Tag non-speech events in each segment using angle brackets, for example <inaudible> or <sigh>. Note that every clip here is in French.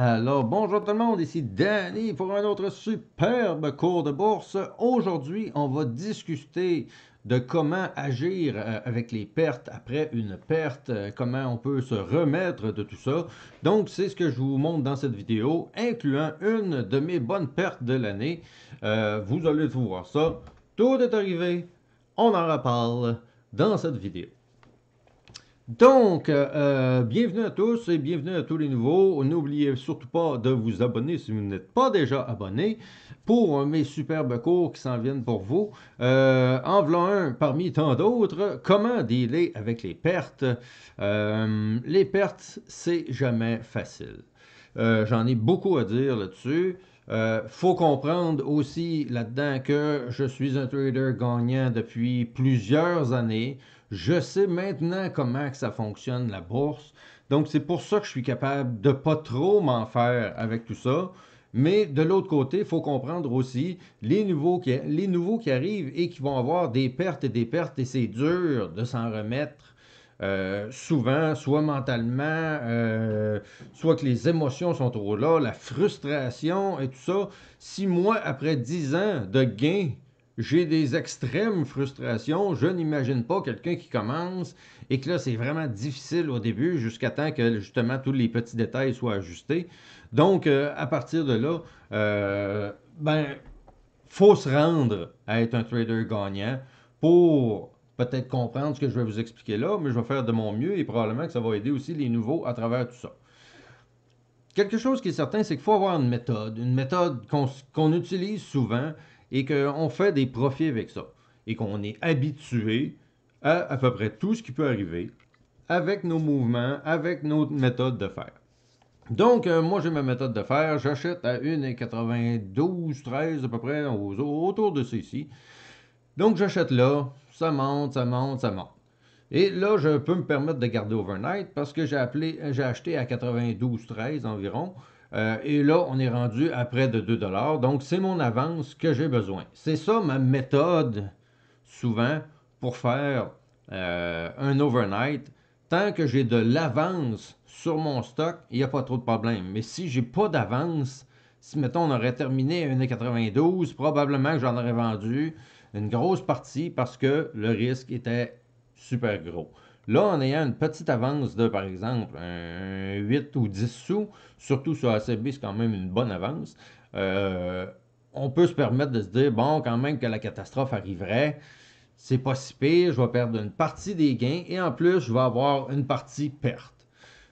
Alors, bonjour tout le monde, ici Danny pour un autre superbe cours de bourse. Aujourd'hui, on va discuter de comment agir euh, avec les pertes après une perte, euh, comment on peut se remettre de tout ça. Donc, c'est ce que je vous montre dans cette vidéo, incluant une de mes bonnes pertes de l'année. Euh, vous allez voir ça. Tout est arrivé, on en reparle dans cette vidéo. Donc, euh, euh, bienvenue à tous et bienvenue à tous les nouveaux. N'oubliez surtout pas de vous abonner si vous n'êtes pas déjà abonné pour mes superbes cours qui s'en viennent pour vous. Euh, en un parmi tant d'autres. Comment dealer avec les pertes? Euh, les pertes, c'est jamais facile. J'en ai beaucoup à dire là-dessus. Il faut comprendre aussi là-dedans que je suis un trader gagnant depuis plusieurs années. Je sais maintenant comment ça fonctionne la bourse. Donc, c'est pour ça que je suis capable de pas trop m'en faire avec tout ça. Mais de l'autre côté, il faut comprendre aussi les nouveaux, qui, les nouveaux qui arrivent et qui vont avoir des pertes et des pertes, et c'est dur de s'en remettre. Euh, souvent, soit mentalement, euh, soit que les émotions sont trop là, la frustration et tout ça. Six mois après dix ans de gains, j'ai des extrêmes frustrations. Je n'imagine pas quelqu'un qui commence et que là, c'est vraiment difficile au début jusqu'à temps que justement tous les petits détails soient ajustés. Donc, euh, à partir de là, euh, ben, faut se rendre à être un trader gagnant pour peut-être comprendre ce que je vais vous expliquer là, mais je vais faire de mon mieux et probablement que ça va aider aussi les nouveaux à travers tout ça. Quelque chose qui est certain, c'est qu'il faut avoir une méthode, une méthode qu'on utilise souvent, et qu'on fait des profits avec ça. Et qu'on est habitué à à peu près tout ce qui peut arriver avec nos mouvements, avec notre méthode de faire. Donc, euh, moi, j'ai ma méthode de faire. J'achète à 1,92, 13 à peu près, autour de ceci. Donc, j'achète là. Ça monte, ça monte, ça monte. Et là, je peux me permettre de garder overnight parce que j'ai j'ai acheté à 92, 13 environ. Euh, et là, on est rendu à près de 2 Donc, c'est mon avance que j'ai besoin. C'est ça ma méthode, souvent, pour faire euh, un overnight. Tant que j'ai de l'avance sur mon stock, il n'y a pas trop de problème. Mais si j'ai pas d'avance, si, mettons, on aurait terminé à 1,92, probablement que j'en aurais vendu une grosse partie parce que le risque était super gros. Là, en ayant une petite avance de, par exemple, un 8 ou 10 sous, surtout sur ACB, c'est quand même une bonne avance, euh, on peut se permettre de se dire, bon, quand même que la catastrophe arriverait, c'est pas si pire, je vais perdre une partie des gains et en plus, je vais avoir une partie perte.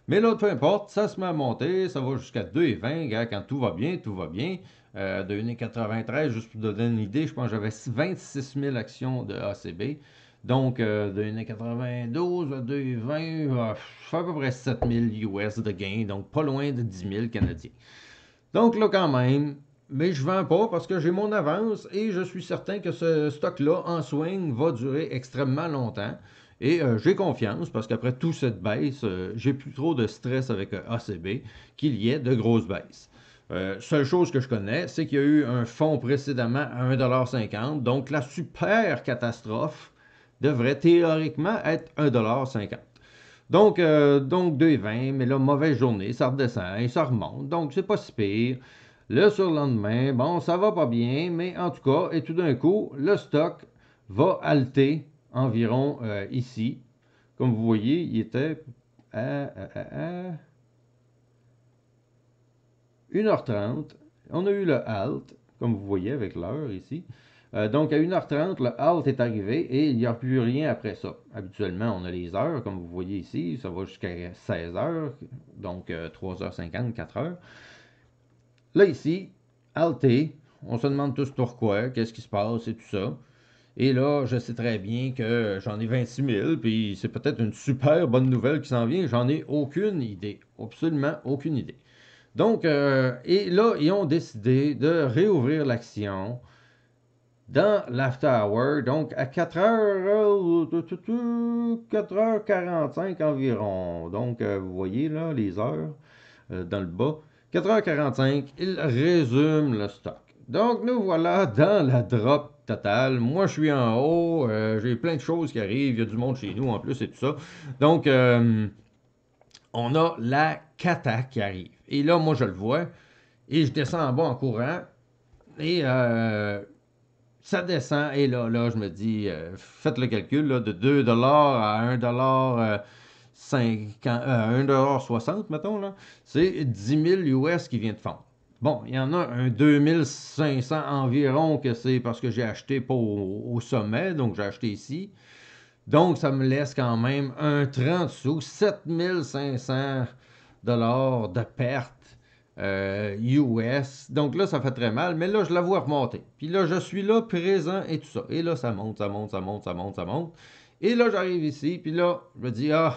Mais là, peu importe, ça se met à monter, ça va jusqu'à 2,20, quand tout va bien, tout va bien. Euh, de 1,93, juste pour donner une idée, je pense que j'avais 26 000 actions de ACB. Donc, euh, de de 92 à 2020, euh, je à peu près 7000 US de gains, donc pas loin de 10 000 Canadiens. Donc là, quand même, mais je ne vends pas parce que j'ai mon avance et je suis certain que ce stock-là en swing va durer extrêmement longtemps. Et euh, j'ai confiance parce qu'après toute cette baisse, j'ai plus trop de stress avec ACB qu'il y ait de grosses baisses. seule chose que je connais, c'est qu'il y a eu un fonds précédemment à 1,50$. Donc la super catastrophe devrait théoriquement être 1,50 donc, euh, donc 2,20, mais là, mauvaise journée, ça redescend et ça remonte. Donc, c'est pas si pire. Le surlendemain, bon, ça va pas bien, mais en tout cas, et tout d'un coup, le stock va halter environ euh, ici. Comme vous voyez, il était à, 1h30. On a eu le halt, comme vous voyez avec l'heure ici. Euh, donc, à 1h30, le halt est arrivé et il n'y a plus rien après ça. Habituellement, on a les heures, comme vous voyez ici, ça va jusqu'à 16h, donc 3h50, 4h. Euh, là, ici, halté, on se demande tous pourquoi, qu'est-ce qui se passe et tout ça. Et là, je sais très bien que j'en ai 26 000, puis c'est peut-être une super bonne nouvelle qui s'en vient. J'en ai aucune idée, absolument aucune idée. Donc, euh, et là, ils ont décidé de réouvrir l'action dans l'After Hour, donc à 4 h 45 environ. Donc, euh, vous voyez là les heures euh, dans le bas. 4h45, il résume le stock. Donc, nous voilà dans la drop totale. Moi, je suis en haut. Euh, j'ai plein de choses qui arrivent. Il y a du monde chez nous en plus et tout ça. Donc, on a la cata qui arrive. Et là, moi, je le vois. Et je descends en bas en courant. Et ça descend et là, là, je me dis, euh, faites le calcul, de 2 à 1 1,60$, euh, euh, mettons, là, c'est 10 000 US qui vient de fondre. Bon, il y en a un 2500 environ que c'est parce que j'ai acheté pas au, sommet, donc j'ai acheté ici. Donc, ça me laisse quand même un 30 sous, 7500 dollars de perte US. Euh, Donc là, ça fait très mal, mais là, je la vois remonter. Puis là, je suis là, présent et tout ça. Et là, ça monte, ça monte, ça monte, ça monte, ça monte. Et là, j'arrive ici, puis là, je me dis, ah,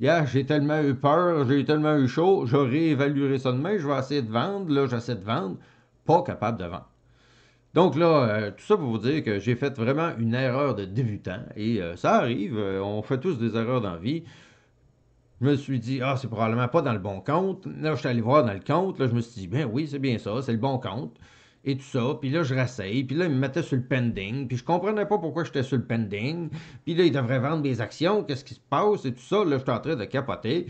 yeah, j'ai tellement eu peur, j'ai tellement eu chaud, je réévaluerai ça demain, je vais essayer de vendre. Là, j'essaie de vendre. Pas capable de vendre. Donc là, euh, tout ça pour vous dire que j'ai fait vraiment une erreur de débutant et euh, ça arrive, on fait tous des erreurs dans la vie. Je me suis dit, ah, c'est probablement pas dans le bon compte. Là, je suis allé voir dans le compte. Là, je me suis dit, ben oui, c'est bien ça, c'est le bon compte. Et tout ça. Puis là, je rassaye. Puis là, ils me mettaient sur le pending. Puis je comprenais pas pourquoi j'étais sur le pending. Puis là, ils devraient vendre mes actions. Qu'est-ce qui se passe? Et tout ça. Là, j'étais en train de capoter.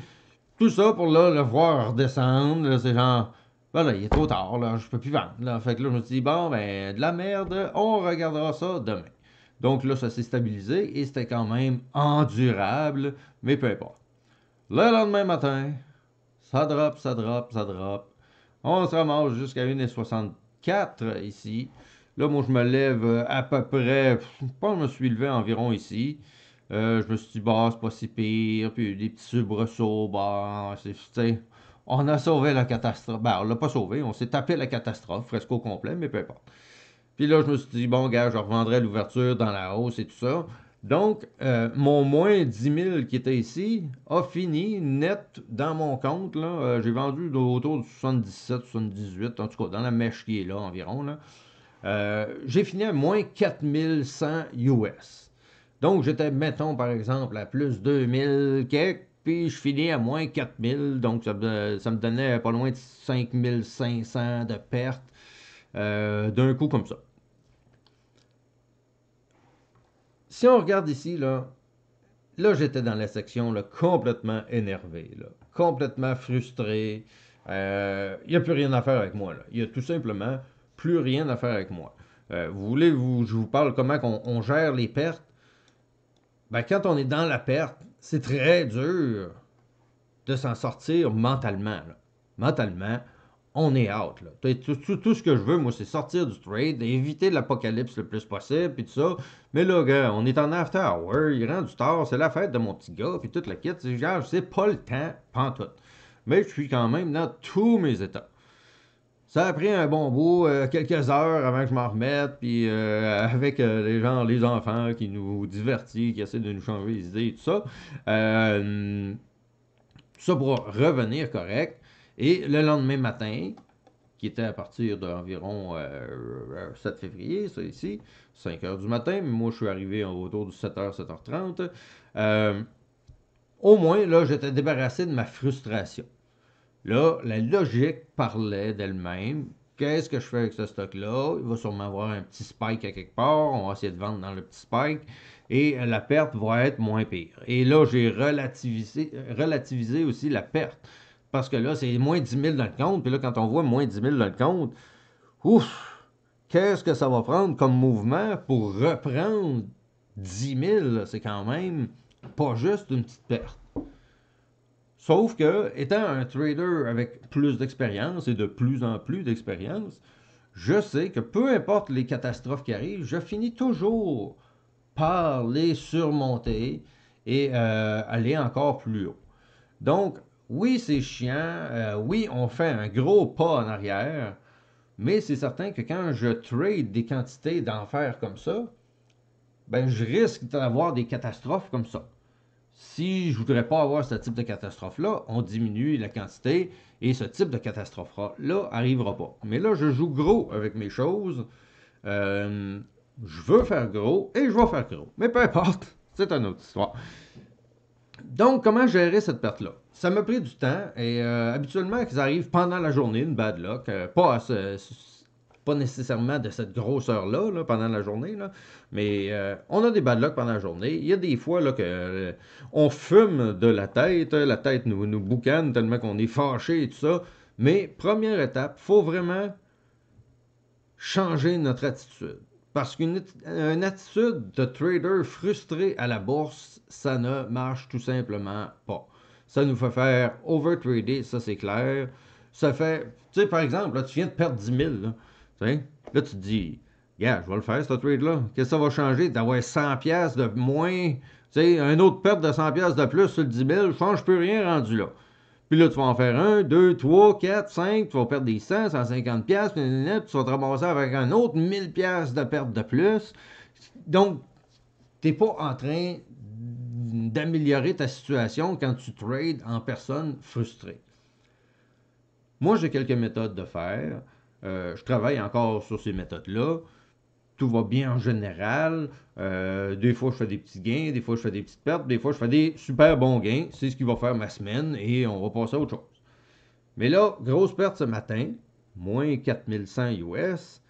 Tout ça pour là, le voir redescendre. Là, c'est genre. Voilà, ben il est trop tard, là, je peux plus vendre. Là. Fait que là, je me suis dit, bon, ben, de la merde, on regardera ça demain. Donc là, ça s'est stabilisé et c'était quand même endurable, mais peu importe. Le lendemain matin, ça drop, ça drop, ça drop. On se ramasse jusqu'à 1,64 ici. Là, moi, je me lève à peu près. Je je me suis levé environ ici. Euh, je me suis dit, bah, pas si pire. Puis des petits soubresauts. Bah, c'est. On a sauvé la catastrophe. Ben, on l'a pas sauvé. On s'est tapé la catastrophe, fresco complet, mais peu importe. Puis là, je me suis dit, bon, gars, je revendrai l'ouverture dans la hausse et tout ça. Donc, euh, mon moins 10 000 qui était ici a fini net dans mon compte. Euh, j'ai vendu autour de 77, 78, en tout cas dans la mèche qui est là environ. Euh, j'ai fini à moins 4100 US. Donc, j'étais, mettons par exemple, à plus 2000 quelque puis je finis à moins 4 000 Donc, ça, me donnait pas loin de 5 500 de pertes d'un coup comme ça. si on regarde ici, là, là j'étais dans la section là, complètement énervé, là, complètement frustré. Il euh, n'y a plus rien à faire avec moi. Il n'y a tout simplement plus rien à faire avec moi. Euh, vous voulez, vous, je vous parle comment on, gère les pertes. Ben, quand on est dans la perte, c'est très dur de s'en sortir mentalement. Là. Mentalement, on est out. Là. Tout, ce que je veux, moi, c'est sortir du trade, éviter l'apocalypse le plus possible, puis tout ça. Mais là, on est en after hour, il rend du tard, c'est la fête de mon petit gars, puis toute la kit. Genre, c'est pas le temps, pas tout. Mais je suis quand même dans tous mes états. Ça a pris un bon bout, euh, quelques heures avant que je m'en remette, puis euh, avec euh, les gens, les enfants qui nous divertissent, qui essaient de nous changer les idées tout ça. tout ça pour revenir correct. Et le lendemain matin, qui était à partir d'environ 7 euh, euh, février, ça ici, 5 heures du matin, mais moi je suis arrivé autour de 7h, euh, 7h30. au moins, là, j'étais débarrassé de ma frustration. Là, la logique parlait d'elle-même. Qu'est-ce que je fais avec ce stock-là? Il va sûrement avoir un petit spike à quelque part. On va essayer de vendre dans le petit spike. Et la perte va être moins pire. Et là, j'ai relativisé aussi la perte parce que là, c'est moins 10 000 dans le compte. Puis là, quand on voit moins 10 000 dans le compte, ouf, qu'est-ce que ça va prendre comme mouvement pour reprendre 10 000? C'est quand même pas juste une petite perte. Sauf que, étant un trader avec plus d'expérience et de plus en plus d'expérience, je sais que peu importe les catastrophes qui arrivent, je finis toujours par les surmonter et euh, aller encore plus haut. Donc, oui, c'est chiant. Euh, oui, on fait un gros pas en arrière. Mais c'est certain que quand je trade des quantités d'enfer comme ça, ben je risque d'avoir des catastrophes comme ça. Si je ne voudrais pas avoir ce type de catastrophe-là, on diminue la quantité et ce type de catastrophe-là n'arrivera pas. Mais là, je joue gros avec mes choses. Euh, je veux faire gros et je vais faire gros. Mais peu importe, c'est une autre histoire. Donc, comment gérer cette perte-là? Ça m'a pris du temps et euh, habituellement, qu'ils arrivent pendant la journée, une bad luck, euh, pas, nécessairement de cette grosseur-là là, pendant la journée, mais euh, on a des bad luck pendant la journée. Il y a des fois là, que on fume de la tête, la tête nous, nous boucane tellement qu'on est fâché et tout ça. Mais première étape, faut vraiment changer notre attitude. Parce qu'une attitude de trader frustré à la bourse, ça ne marche tout simplement pas. Ça nous fait faire overtrader, ça c'est clair. Ça fait, tu sais, par exemple, là, tu viens de perdre 10 000. Là, là tu te dis, yeah, je vais le faire, ce trade-là. Qu'est-ce que ça va changer d'avoir 100 pièces de moins, tu sais, une autre perte de 100 pièces de plus sur le 10 000? Je change plus rien rendu là. Puis là, tu vas en faire un, deux, trois, quatre, cinq, tu vas perdre des 100, 150 pièces, puis tu vas te ramasser avec un autre 1000 pièces de perte de plus. Donc, tu n'es pas en train d'améliorer ta situation quand tu trades en personne frustrée. Moi, j'ai quelques méthodes de faire. Euh, je travaille encore sur ces méthodes-là tout va bien en général. Euh, des fois, je fais des petits gains, des fois, je fais des petites pertes, des fois, je fais des super bons gains. C'est ce qui va faire ma semaine et on va passer à autre chose. Mais là, grosse perte ce matin, moins 4100 US.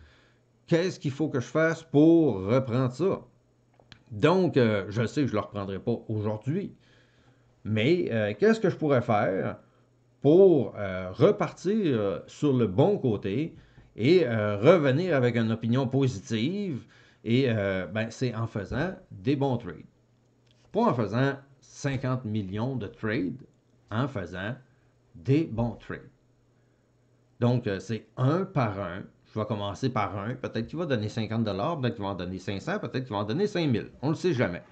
Qu'est-ce qu'il faut que je fasse pour reprendre ça? Donc, euh, je sais que je ne le reprendrai pas aujourd'hui. Mais euh, qu'est-ce que je pourrais faire pour repartir sur le bon côté? et euh, revenir avec une opinion positive. Et euh, ben, c'est en faisant des bons trades. Pas en faisant 50 millions de trades, en faisant des bons trades. Donc, euh, c'est un par un. Je vais commencer par un. Peut-être qu'il va donner 50 peut-être qu'il va en donner 500, peut-être qu'il va en donner 5000. On ne le sait jamais.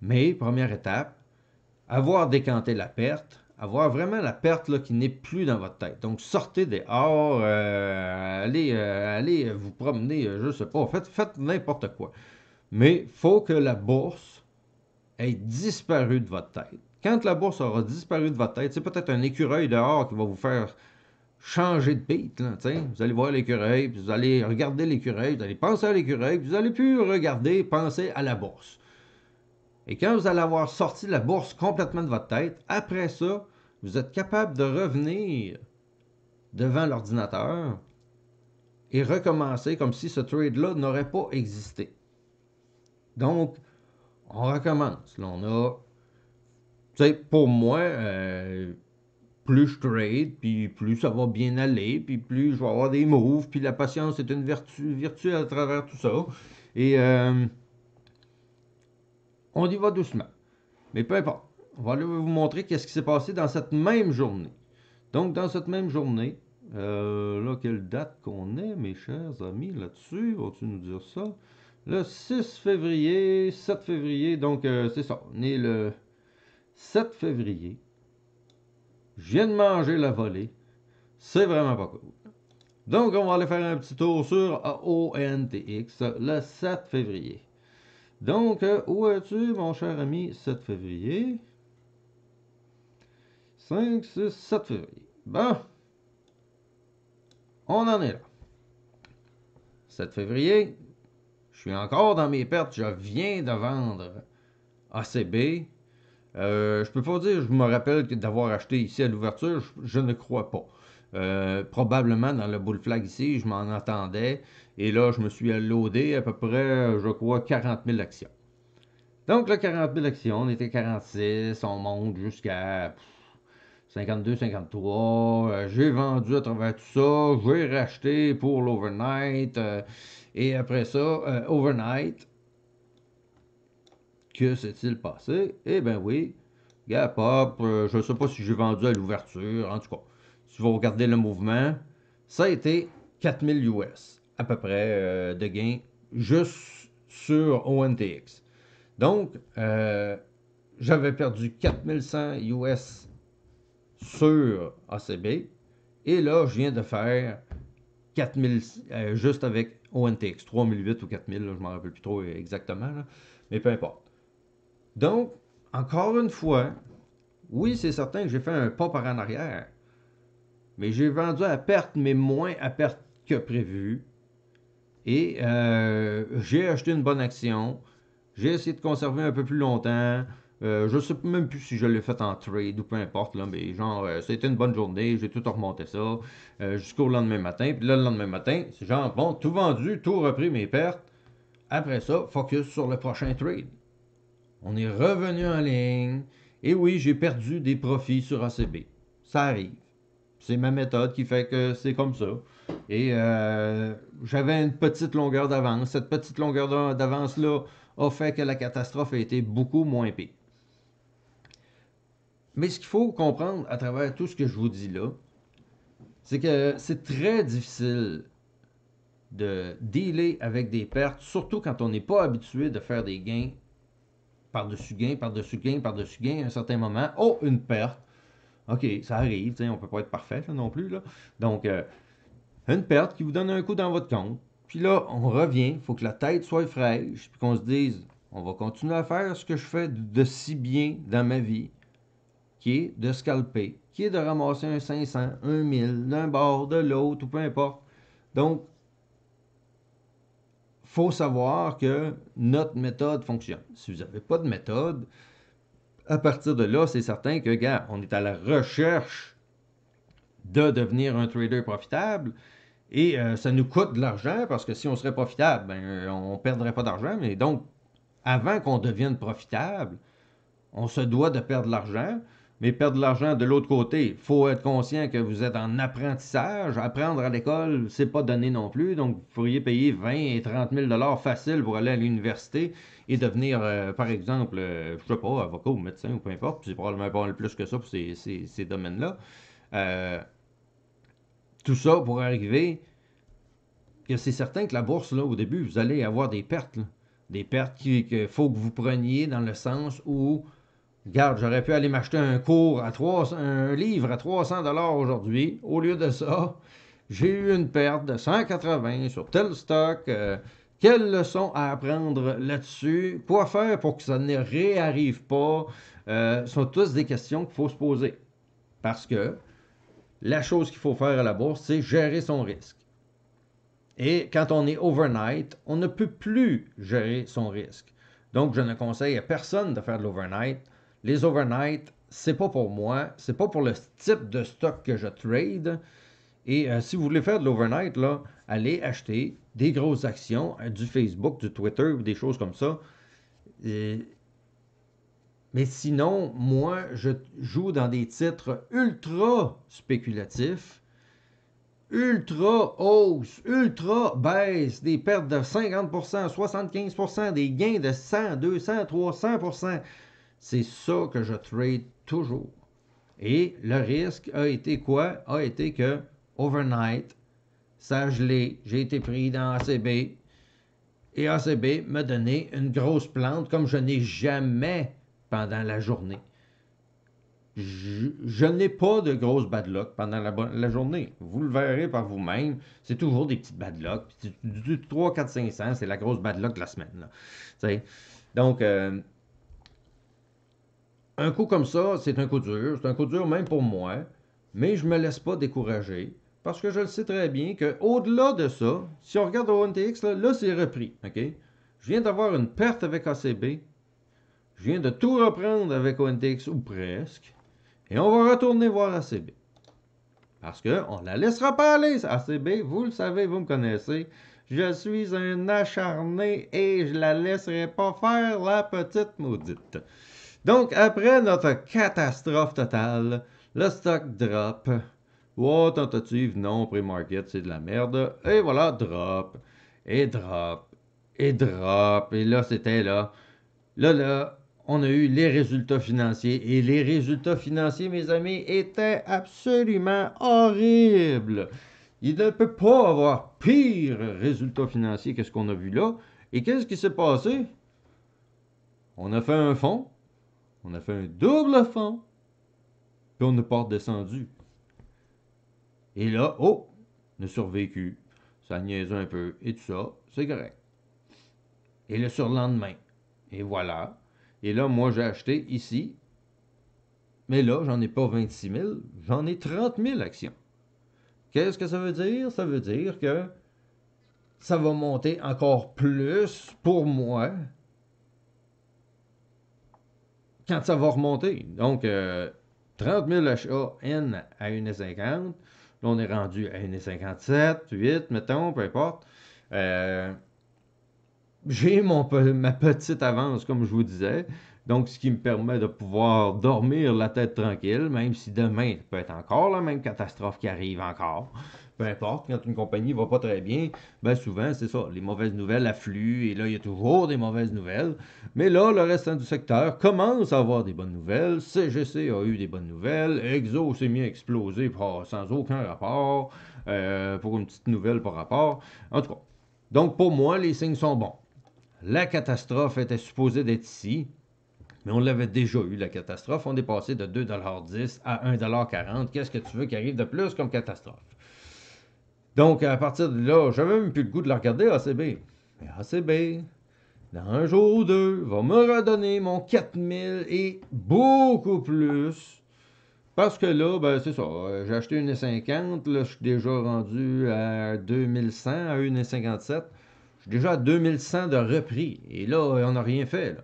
Mais, première étape, avoir décanté la perte, avoir vraiment la perte qui n'est plus dans votre tête. Donc, sortez dehors, euh, allez, euh, allez vous promener, euh, je ne sais pas, faites, faites n'importe quoi. Mais il faut que la bourse ait disparu de votre tête. Quand la bourse aura disparu de votre tête, c'est peut-être un écureuil dehors qui va vous faire changer de pite. vous allez voir l'écureuil, puis vous allez regarder l'écureuil, vous allez penser à l'écureuil, vous n'allez plus regarder, penser à la bourse. Et quand vous allez avoir sorti la bourse complètement de votre tête, après ça, vous êtes capable de revenir devant l'ordinateur et recommencer comme si ce trade-là n'aurait pas existé. Donc, on recommence. Là, on a. Tu sais, pour moi, euh, plus je trade, puis plus ça va bien aller, puis plus je vais avoir des moves, puis la patience est une vertu à travers tout ça. Et. Euh, on y va doucement. Mais peu importe. On va aller vous montrer qu'est-ce qui s'est passé dans cette même journée. Donc, dans cette même journée, euh, là, quelle date qu'on est, mes chers amis, là-dessus, vas-tu nous dire ça? Le 6 février, 7 février, donc euh, c'est ça, on est le 7 février. Je viens de manger la volée. C'est vraiment pas cool. Donc, on va aller faire un petit tour sur AONTX le 7 février. Donc, euh, où es-tu, mon cher ami, 7 février? 5, 6, 7 février. Bon. On en est là. 7 février, je suis encore dans mes pertes. Je viens de vendre ACB. Je euh, je peux pas dire, je me rappelle d'avoir acheté ici à l'ouverture. je, ne crois pas. Euh, probablement dans le bull flag ici, je m'en attendais. Et là, je me suis loadé à peu près, je crois, 40 000 actions. Donc, là, 40 000 actions, on était 46, on monte jusqu'à 52, 53. Euh, j'ai vendu à travers tout ça, j'ai racheté pour l'overnight. Euh, et après ça, overnight, que s'est-il passé? Eh bien oui, Gapop, je ne sais pas si j'ai vendu à l'ouverture, en tout cas si vous regardez le mouvement, ça a été 4000 US à peu près euh, de gains juste sur ONTX. Donc, euh, j'avais perdu 4100 US sur ACB et là, je viens de faire 4000 euh, juste avec ONTX, 3008 ou 4000, je ne m'en rappelle plus trop exactement, mais peu importe. Donc, encore une fois, oui, c'est certain que j'ai fait un pas par en arrière, mais j'ai vendu à perte, mais moins à perte que prévu. Et euh, j'ai acheté une bonne action. J'ai essayé de conserver un peu plus longtemps. Euh, je ne sais même plus si je l'ai fait en trade ou peu importe, là, mais genre, c'était euh, une bonne journée, j'ai tout remonté ça jusqu'au lendemain matin. Puis là, le lendemain matin, c'est genre, bon, tout vendu, tout repris mes pertes. Après ça, focus sur le prochain trade. On est revenu en ligne. Et oui, j'ai perdu des profits sur ACB. Ça arrive. C'est ma méthode qui fait que c'est comme ça. Et euh, j'avais une petite longueur d'avance. Cette petite longueur d'avance-là a fait que la catastrophe a été beaucoup moins pire. Mais ce qu'il faut comprendre à travers tout ce que je vous dis là, c'est que c'est très difficile de dealer avec des pertes, surtout quand on n'est pas habitué de faire des gains par-dessus gains, par-dessus gains, par-dessus gains à un certain moment. Oh, une perte. OK, ça arrive, on ne peut pas être parfait non plus. Là. Donc, euh, une perte qui vous donne un coup dans votre compte. Puis là, on revient, il faut que la tête soit fraîche, puis qu'on se dise, on va continuer à faire ce que je fais de si bien dans ma vie, qui est de scalper, qui est de ramasser un 500, un 1000, d'un bord, de l'autre, ou peu importe. Donc, faut savoir que notre méthode fonctionne. Si vous n'avez pas de méthode, à partir de là, c'est certain que, gars, on est à la recherche de devenir un trader profitable. Et euh, ça nous coûte de l'argent parce que si on serait profitable, ben, euh, on ne perdrait pas d'argent. Mais donc, avant qu'on devienne profitable, on se doit de perdre de l'argent mais perdre de l'argent de l'autre côté. Il faut être conscient que vous êtes en apprentissage. Apprendre à l'école, c'est pas donné non plus. Donc, vous pourriez payer 20 et 30 000 dollars facile pour aller à l'université et devenir, euh, par exemple, euh, je sais pas, avocat ou médecin ou peu importe. C'est probablement pas le plus que ça pour ces, domaines-là. Euh, tout ça pour arriver que c'est certain que la bourse, là, au début, vous allez avoir des pertes. Des pertes qu'il faut que vous preniez dans le sens où Regarde, j'aurais pu aller m'acheter un cours à 300, un livre à 300 dollars aujourd'hui. Au lieu de ça, j'ai eu une perte de 180 sur tel stock. Euh, quelles leçons à apprendre là-dessus? Quoi faire pour que ça ne réarrive pas? Euh, ce sont tous des questions qu'il faut se poser. Parce que la chose qu'il faut faire à la bourse, c'est gérer son risque. Et quand on est overnight, on ne peut plus gérer son risque. Donc, je ne conseille à personne de faire de l'overnight les overnight, c'est pas pour moi, c'est pas pour le type de stock que je trade. Et euh, si vous voulez faire de l'overnight, allez acheter des grosses actions, euh, du Facebook, du Twitter, des choses comme ça. Euh, mais sinon, moi, je joue dans des titres ultra spéculatifs, ultra hausse, ultra baisse, des pertes de 50%, 75%, des gains de 100, 200, 300%. C'est ça que je trade toujours. Et le risque a été quoi? A été que, overnight, ça a gelé, j'ai été pris dans ACB, et ACB m'a donné une grosse plante comme je n'ai jamais pendant la journée. Je, n'ai pas de grosse bad luck pendant la, journée. Vous le verrez par vous-même. C'est toujours des petites bad luck. Du 3, 4, 500, c'est la grosse bad luck de la semaine. Donc, euh, un coup comme ça, c'est un coup dur. C'est un coup dur même pour moi. Mais je ne me laisse pas décourager. Parce que je le sais très bien que au delà de ça, si on regarde au ONTX, là, c'est repris. OK? Je viens d'avoir une perte avec ACB. Je viens de tout reprendre avec ONTX, ou presque. Et on va retourner voir ACB. Parce qu'on ne la laissera pas aller, ACB. Vous le savez, vous me connaissez. Je suis un acharné et je la laisserai pas faire, la petite maudite. Donc, après notre catastrophe totale, le stock drop. Oh, tentative, non, pre-market, c'est de la merde. Et voilà, drop, et drop, et drop. Et là, c'était là. Là, là, on a eu les résultats financiers. Et les résultats financiers, mes amis, étaient absolument horribles. Il ne peut pas avoir pire résultat financier que ce qu'on a vu là. Et qu'est-ce qui s'est passé? On a fait un fonds on a fait un double fond. Puis on n'est pas redescendu. Et là, oh, on a survécu. Ça niaise un peu et tout ça. C'est correct. Et le surlendemain. Et voilà. Et là, moi, j'ai acheté ici. Mais là, j'en ai pas 26 000. J'en ai 30 000 actions. Qu'est-ce que ça veut dire? Ça veut dire que ça va monter encore plus pour moi quand ça va remonter. Donc, 30 000 HAN N à 1,50. Là, on est rendu à 1,57, 8, mettons, peu importe. Euh, j'ai ma petite avance, comme je vous disais. Donc, ce qui me permet de pouvoir dormir la tête tranquille, même si demain, peut être encore la même catastrophe qui arrive encore peu importe, quand une compagnie ne va pas très bien, ben souvent, c'est ça, les mauvaises nouvelles affluent, et là, il y a toujours des mauvaises nouvelles. Mais là, le restant du secteur commence à avoir des bonnes nouvelles. CGC a eu des bonnes nouvelles. Exo s'est mis à exploser sans aucun rapport, euh, pour une petite nouvelle par rapport. En tout cas, donc pour moi, les signes sont bons. La catastrophe était supposée d'être ici, mais on l'avait déjà eu, la catastrophe. On est passé de 2,10 à 1,40 Qu'est-ce que tu veux qu'arrive de plus comme catastrophe? Donc, à partir de là, j'avais même plus le goût de la regarder, ACB. Mais ACB, dans un jour ou deux, va me redonner mon 4000 et beaucoup plus. Parce que là, ben, c'est ça. Euh, j'ai acheté une 50. Là, je suis déjà rendu à 2100, à une 57. Je suis déjà à 2100 de repris. Et là, on n'a rien fait.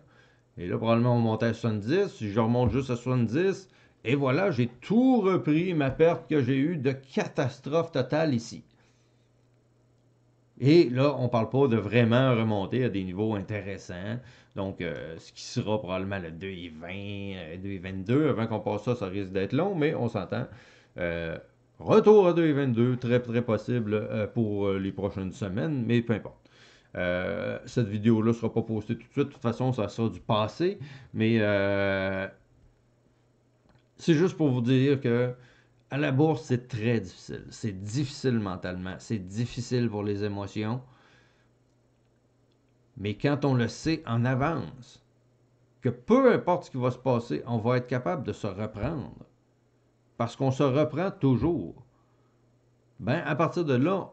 Et là, probablement, on montait à 70. Je remonte juste à 70. Et voilà, j'ai tout repris, ma perte que j'ai eue de catastrophe totale ici. Et là, on ne parle pas de vraiment remonter à des niveaux intéressants. Donc, euh, ce qui sera probablement le 2 et 20, Avant qu'on passe ça, ça risque d'être long, mais on s'entend. Euh, retour à 2022, très très possible euh, pour les prochaines semaines, mais peu importe. cette vidéo-là ne sera pas postée tout de suite. De toute façon, ça sera du passé. Mais c'est juste pour vous dire que à la bourse, c'est très difficile. C'est difficile mentalement. C'est difficile pour les émotions. Mais quand on le sait en avance, que peu importe ce qui va se passer, on va être capable de se reprendre. Parce qu'on se reprend toujours. Ben, à partir de là,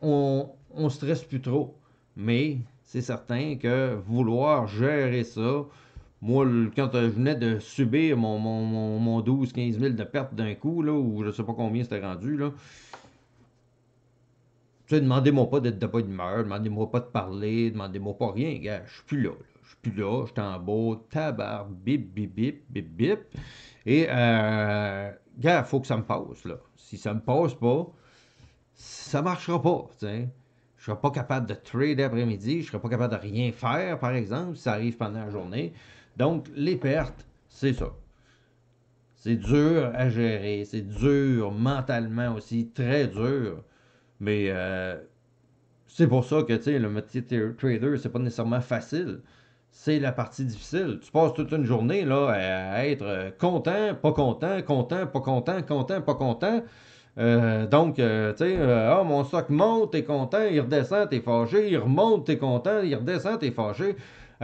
on ne stresse plus trop. Mais c'est certain que vouloir gérer ça, moi, quand je venais de subir mon, mon, mon, 12-15 000 de pertes d'un coup, là, ou je sais pas combien c'était rendu, là, tu demandez-moi pas d'être de bonne humeur, demandez-moi pas de parler, demandez-moi pas rien, gars, je suis plus là. Je suis plus là, je en beau, tabar, bip, bip, bip, bip, bip. Et, euh, gars, il faut que ça me passe, là. Si ça me passe pas, ça marchera pas, tu sais. Je serai pas capable de trader après-midi, je serai pas capable de rien faire, par exemple, si ça arrive pendant la journée. Donc, les pertes, c'est ça. C'est dur à gérer, c'est dur mentalement aussi, très dur. Mais euh, c'est pour ça que le métier trader, c'est pas nécessairement facile. C'est la partie difficile. Tu passes toute une journée là, à être euh, content, pas content, content, pas content, content, pas content. Euh, donc, tu sais, oh, mon stock monte, t'es content, il redescend, t'es fâché, il remonte, t'es content, il redescend, t'es fâché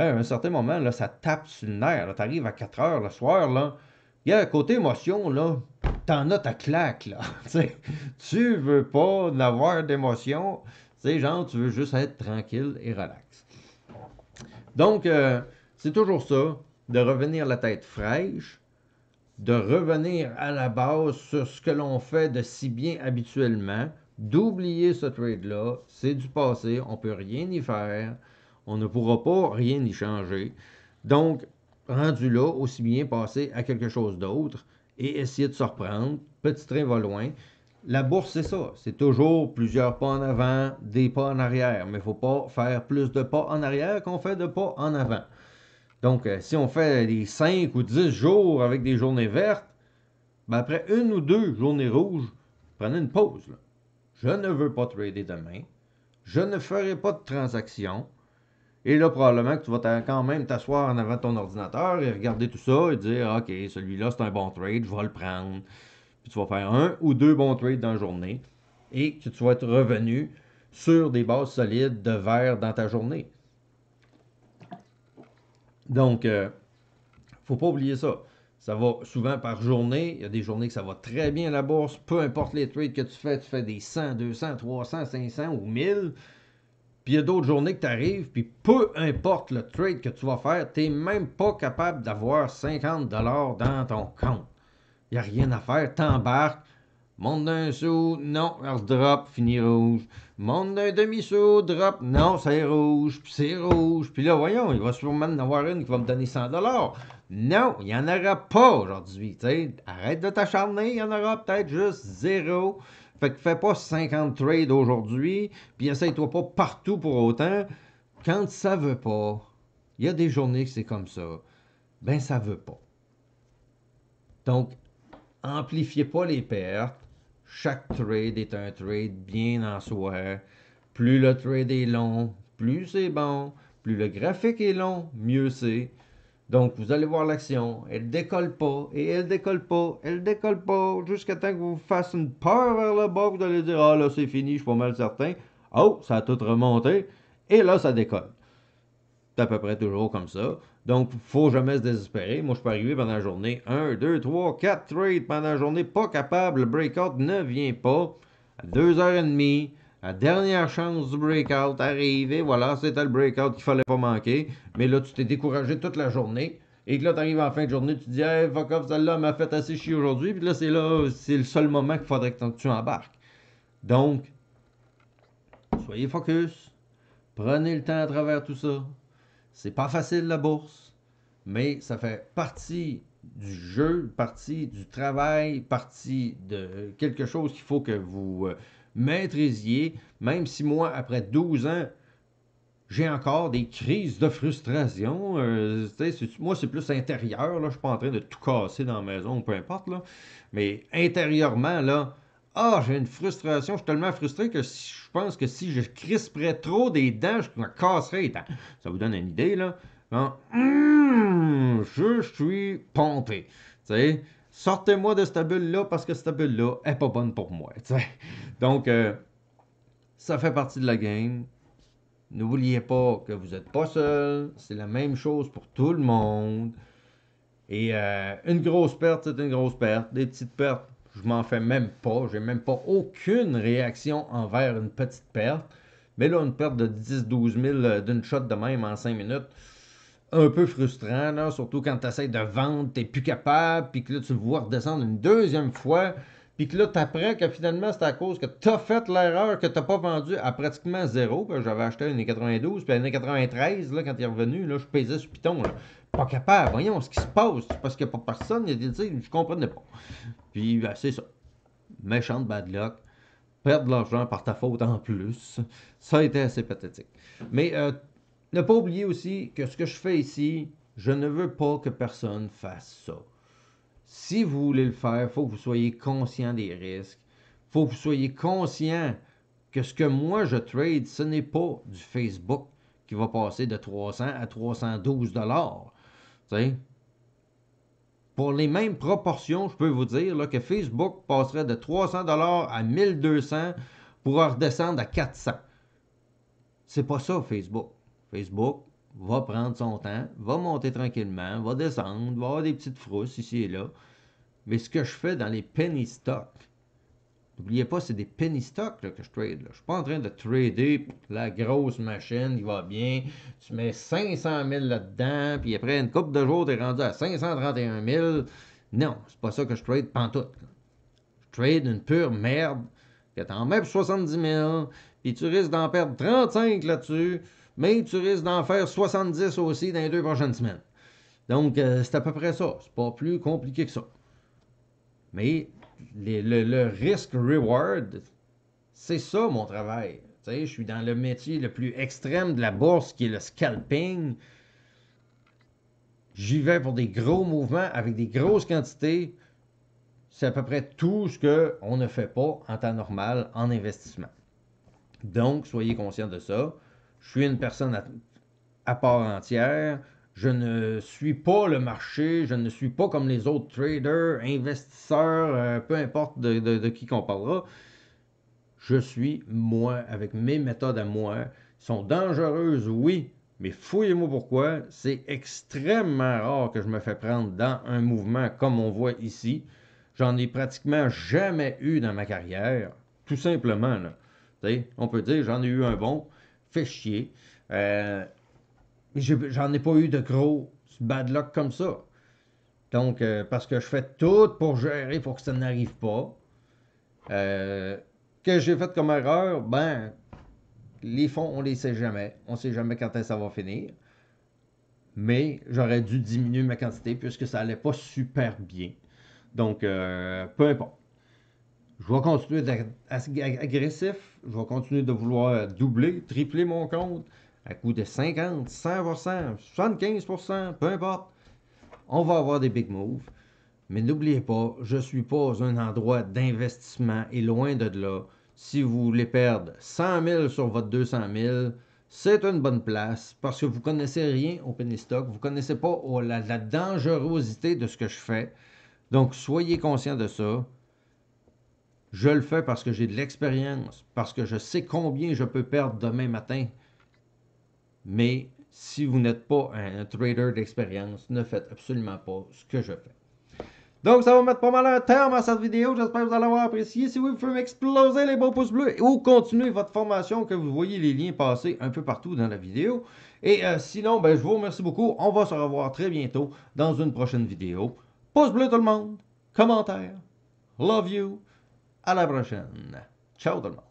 à un certain moment, là, ça tape sur le nerf. Tu arrives à 4 heures le soir, là. Il y a côté émotion, là. en as ta claque, là. <laughs> tu veux pas n'avoir d'émotion. Tu genre, tu veux juste être tranquille et relax. Donc, euh, c'est toujours ça, de revenir la tête fraîche, de revenir à la base sur ce que l'on fait de si bien habituellement, d'oublier ce trade-là, c'est du passé, on peut rien y faire. On ne pourra pas rien y changer. Donc, rendu là, aussi bien passer à quelque chose d'autre et essayer de se reprendre. Petit train va loin. La bourse, c'est ça. C'est toujours plusieurs pas en avant, des pas en arrière. Mais il ne faut pas faire plus de pas en arrière qu'on fait de pas en avant. Donc, euh, si on fait les 5 ou 10 jours avec des journées vertes, ben, après une ou deux journées rouges, prenez une pause. Je ne veux pas trader demain. Je ne ferai pas de transaction. Et là, probablement que tu vas quand même t'asseoir en avant de ton ordinateur et regarder tout ça et dire OK, celui-là, c'est un bon trade, je vais le prendre. Puis tu vas faire un ou deux bons trades dans la journée et que tu vas être revenu sur des bases solides de verre dans ta journée. Donc, il euh, ne faut pas oublier ça. Ça va souvent par journée. Il y a des journées que ça va très bien à la bourse. Peu importe les trades que tu fais, tu fais des 100, 200, 300, 500 ou 1000. Puis il y a d'autres journées que tu arrives, puis peu importe le trade que tu vas faire, tu n'es même pas capable d'avoir 50 dans ton compte. Il n'y a rien à faire. T'embarques, monte d'un sou, non, alors drop, fini rouge. Monte d'un demi-sou, drop, non, c'est rouge, puis c'est rouge. Puis là, voyons, il va sûrement en avoir une qui va me donner 100 Non, il n'y en aura pas aujourd'hui. Arrête de t'acharner, il y en aura peut-être juste zéro. Fait que fais pas 50 trades aujourd'hui, puis essaye-toi pas partout pour autant. Quand ça veut pas, il y a des journées que c'est comme ça, ben ça veut pas. Donc, amplifiez pas les pertes. Chaque trade est un trade bien en soi. Plus le trade est long, plus c'est bon. Plus le graphique est long, mieux c'est. Donc, vous allez voir l'action. Elle décolle pas, et elle décolle pas, elle décolle pas, jusqu'à temps que vous fassiez une peur vers le bas. Vous allez dire, ah là, c'est fini, je suis pas mal certain. Oh, ça a tout remonté. Et là, ça décolle. C'est à peu près toujours comme ça. Donc, faut jamais se désespérer. Moi, je peux arriver pendant la journée 1, 2, 3, 4 trades pendant la journée, pas capable. Le breakout ne vient pas. À 2h30, la dernière chance du breakout arrivée, voilà, c'était le breakout qu'il fallait pas manquer. Mais là, tu t'es découragé toute la journée. Et que là, tu arrives en fin de journée, tu te dis, hey, fuck celle-là m'a fait assez chier aujourd'hui. Puis là, c'est là, c'est le seul moment qu'il faudrait que tu embarques. Donc, soyez focus. Prenez le temps à travers tout ça. C'est pas facile la bourse, mais ça fait partie du jeu, partie du travail, partie de quelque chose qu'il faut que vous euh, maîtrisier, même si moi, après 12 ans, j'ai encore des crises de frustration. Euh, moi, c'est plus intérieur. Je ne suis pas en train de tout casser dans la maison, peu importe. Là. Mais intérieurement, là, ah, j'ai une frustration. Je suis tellement frustré que je pense que si je crisperais trop des dents, je me casserais les dents. Ça vous donne une idée, là? Hein? Mmh, je suis pompé. Tu sortez-moi de cette bulle-là parce que cette bulle-là est pas bonne pour moi. Donc, euh, ça fait partie de la game. N'oubliez pas que vous n'êtes pas seul. C'est la même chose pour tout le monde. Et euh, une grosse perte, c'est une grosse perte. Des petites pertes, je m'en fais même pas. J'ai même pas aucune réaction envers une petite perte. Mais là, une perte de 10-12 000 euh, d'une shot de même en 5 minutes, un peu frustrant, surtout quand tu essaies de vendre, tu n'es plus capable, puis que là, tu le vois redescendre une deuxième fois, puis que là, tu apprends que finalement, c'est à cause que tu as fait l'erreur que tu n'as pas vendu à pratiquement zéro. J'avais acheté une 92, puis l'année 93, là, quand il est revenu, je pesais sur Python. Là. Pas capable, voyons ce qui se passe, parce qu'il n'y a pas personne, il y a je comprenais pas. Puis, ben, c'est ça. Méchante bad luck perdre de l'argent par ta faute en plus. Ça a été assez pathétique. Mais euh, ne pas oublier aussi que ce que je fais ici, je ne veux pas que personne fasse ça. Si vous voulez le faire, il faut que vous soyez conscient des risques. Il faut que vous soyez conscient que ce que moi je trade, ce n'est pas du Facebook qui va passer de 300 à 312 dollars. Pour les mêmes proportions, je peux vous dire que Facebook passerait de 300 dollars à 1200 pour redescendre à 400. C'est pas ça Facebook. Facebook va prendre son temps, va monter tranquillement, va descendre, va avoir des petites frousses ici et là. Mais ce que je fais dans les penny stocks, n'oubliez pas, c'est des penny stocks que je trade. Là. Je suis pas en train de trader la grosse machine qui va bien. Tu mets 500 000 là-dedans, puis après une coupe de jours, tu es rendu à 531 000. Non, c'est pas ça que je trade pantoute. Je trade une pure merde que en mets pour 70 000, puis tu risques d'en perdre 35 là-dessus mais tu risques d'en faire 70 aussi dans les deux prochaines semaines. Donc, euh, c'est à peu près ça. C'est pas plus compliqué que ça. Mais le, risk-reward, c'est ça mon travail. je suis dans le métier le plus extrême de la bourse qui est le scalping. J'y vais pour des gros mouvements avec des grosses quantités. C'est à peu près tout ce qu'on ne fait pas en temps normal en investissement. Donc, soyez conscient de ça je suis une personne à, part entière. Je ne suis pas le marché, je ne suis pas comme les autres traders, investisseurs, euh, peu importe de, qui qu'on parlera. Je suis moi, avec mes méthodes à moi. Ils sont dangereuses, oui, mais fouillez-moi pourquoi. C'est extrêmement rare que je me fais prendre dans un mouvement comme on voit ici. J'en ai pratiquement jamais eu dans ma carrière. Tout simplement, là. on peut dire j'en ai eu un bon, fait chier. Euh, j'en ai, pas eu de gros bad luck comme ça. Donc, euh, parce que je fais tout pour gérer pour que ça n'arrive pas. Euh, que j'ai fait comme erreur, ben, les fonds, on les sait jamais. On sait jamais quand ça va finir. Mais j'aurais dû diminuer ma quantité puisque ça allait pas super bien. Donc, peu importe je vais continuer d'être agressif, je vais continuer de vouloir doubler, tripler mon compte à coût de 50, 100%, 75%, peu importe. On va avoir des big moves. Mais n'oubliez pas, je ne suis pas un endroit d'investissement et loin de là. Si vous voulez perdre 100 000 sur votre 200 000, c'est une bonne place parce que vous ne connaissez rien au penny stock, vous ne connaissez pas la, la dangerosité de ce que je fais. Donc, soyez conscient de ça. Je le fais parce que j'ai de l'expérience, parce que je sais combien je peux perdre demain matin. Mais si vous n'êtes pas un trader d'expérience, ne faites absolument pas ce que je fais. Donc, ça va mettre pas mal un terme à cette vidéo. J'espère que vous allez avoir apprécié. Si oui, vous pouvez m'exploser les bons pouces bleus ou continuer votre formation que vous voyez les liens passer un peu partout dans la vidéo. Et euh, sinon, ben, je vous remercie beaucoup. On va se revoir très bientôt dans une prochaine vidéo. Pouce bleu tout le monde. Commentaire. Love you. alla prossima. Ciao dal mondo.